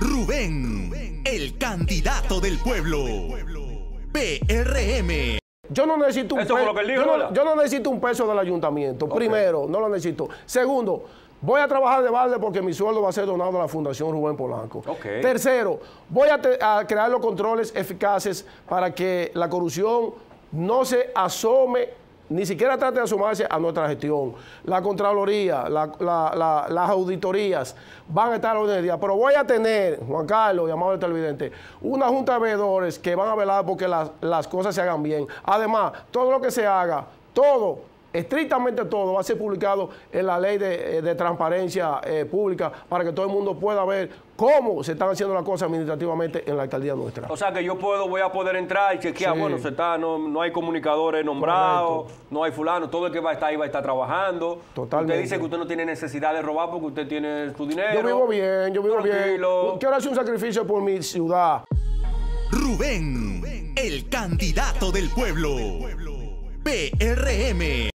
Rubén, el candidato del pueblo. PRM. Yo no necesito un peso. yo, no, necesito un peso del ayuntamiento. Primero, no lo necesito. Segundo, voy a trabajar de balde porque mi sueldo va a ser donado a la Fundación Rubén Polanco. Tercero, voy a crear los controles eficaces para que la corrupción no se asome ni siquiera trate de sumarse a nuestra gestión. La Contraloría, las auditorías van a estar hoy en día. Pero voy a tener, Juan Carlos, llamado el televidente, una junta de veedores que van a velar porque las, las cosas se hagan bien. Además, todo lo que se haga, todo estrictamente todo va a ser publicado en la ley de, eh, transparencia eh, pública para que todo el mundo pueda ver cómo se están haciendo las cosas administrativamente en la alcaldía nuestra. O sea que yo puedo, voy a poder entrar y chequear, bueno, está, no, hay comunicadores nombrados, no hay fulano, todo el que va a estar ahí va a estar trabajando. Totalmente. Usted dice que usted no tiene necesidad de robar porque usted tiene su dinero. Yo vivo bien, yo vivo Tranquilo. bien. Quiero hacer un sacrificio por mi ciudad. Rubén, el candidato del pueblo. PRM.